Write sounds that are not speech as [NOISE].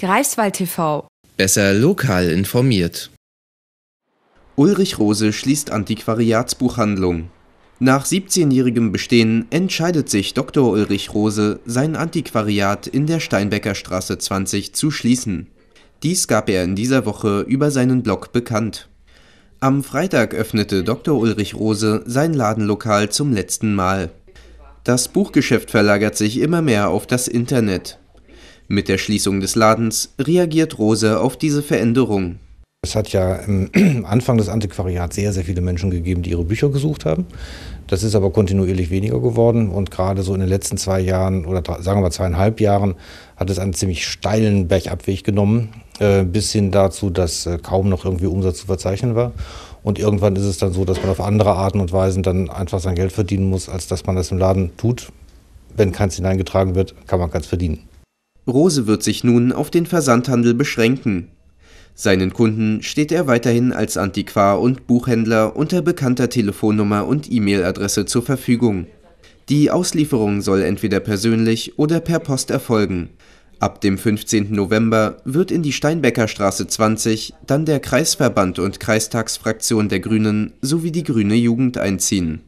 Greifswald TV. Besser lokal informiert. Ulrich Rose schließt Antiquariatsbuchhandlung. Nach 17-jährigem Bestehen entscheidet sich Dr. Ulrich Rose, sein Antiquariat in der Steinbecker Straße 20 zu schließen. Dies gab er in dieser Woche über seinen Blog bekannt. Am Freitag öffnete Dr. Ulrich Rose sein Ladenlokal zum letzten Mal. Das Buchgeschäft verlagert sich immer mehr auf das Internet. Mit der Schließung des Ladens reagiert Rose auf diese Veränderung. Es hat ja am [CLEARS THROAT] Anfang des Antiquariats sehr, sehr viele Menschen gegeben, die ihre Bücher gesucht haben. Das ist aber kontinuierlich weniger geworden und gerade so in den letzten zwei Jahren oder sagen wir zweieinhalb Jahren hat es einen ziemlich steilen Bergabweg genommen, äh, bis hin dazu, dass äh, kaum noch irgendwie Umsatz zu verzeichnen war. Und irgendwann ist es dann so, dass man auf andere Arten und Weisen dann einfach sein Geld verdienen muss, als dass man das im Laden tut. Wenn keins hineingetragen wird, kann man keins verdienen. Rose wird sich nun auf den Versandhandel beschränken. Seinen Kunden steht er weiterhin als Antiquar und Buchhändler unter bekannter Telefonnummer und E-Mail-Adresse zur Verfügung. Die Auslieferung soll entweder persönlich oder per Post erfolgen. Ab dem 15. November wird in die Steinbeckerstraße 20 dann der Kreisverband und Kreistagsfraktion der Grünen sowie die Grüne Jugend einziehen